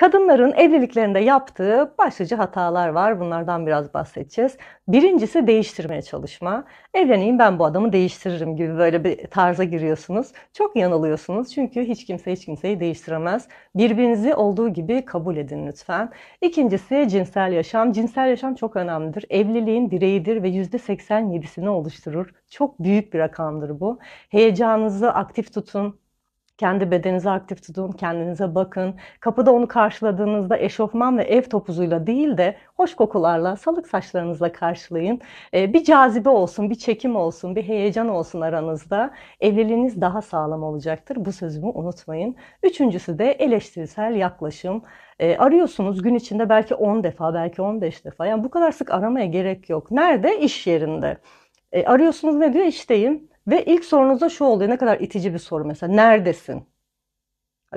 Kadınların evliliklerinde yaptığı başlıca hatalar var. Bunlardan biraz bahsedeceğiz. Birincisi değiştirmeye çalışma. Evleneyim ben bu adamı değiştiririm gibi böyle bir tarza giriyorsunuz. Çok yanılıyorsunuz çünkü hiç kimse hiç kimseyi değiştiremez. Birbirinizi olduğu gibi kabul edin lütfen. İkincisi cinsel yaşam. Cinsel yaşam çok önemlidir. Evliliğin bireyidir ve %87'sini oluşturur. Çok büyük bir rakamdır bu. Heyecanınızı aktif tutun, kendi bedeninizi aktif tutun, kendinize bakın. Kapıda onu karşıladığınızda eşofman ve ev topuzuyla değil de hoş kokularla, salık saçlarınızla karşılayın. E, bir cazibe olsun, bir çekim olsun, bir heyecan olsun aranızda. Evliliğiniz daha sağlam olacaktır. Bu sözümü unutmayın. Üçüncüsü de eleştirisel yaklaşım. E, arıyorsunuz gün içinde belki 10 defa, belki 15 defa. Yani bu kadar sık aramaya gerek yok. Nerede? İş yerinde. E, arıyorsunuz ne diyor? İşteyim. Ve ilk sorunuzda şu oluyor. Ne kadar itici bir soru mesela. Neredesin?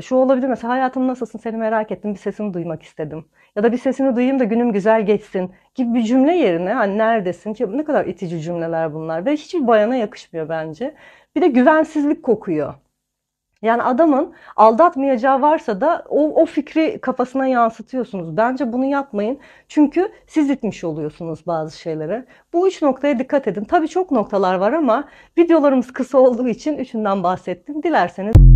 Şu olabilir mesela hayatım nasılsın seni merak ettim bir sesini duymak istedim. Ya da bir sesini duyayım da günüm güzel geçsin gibi bir cümle yerine hani neredesin ki şey, ne kadar itici cümleler bunlar ve hiçbir bayana yakışmıyor bence. Bir de güvensizlik kokuyor. Yani adamın aldatmayacağı varsa da o, o fikri kafasına yansıtıyorsunuz. Bence bunu yapmayın. Çünkü siz itmiş oluyorsunuz bazı şeylere. Bu üç noktaya dikkat edin. Tabii çok noktalar var ama videolarımız kısa olduğu için üçünden bahsettim. Dilerseniz...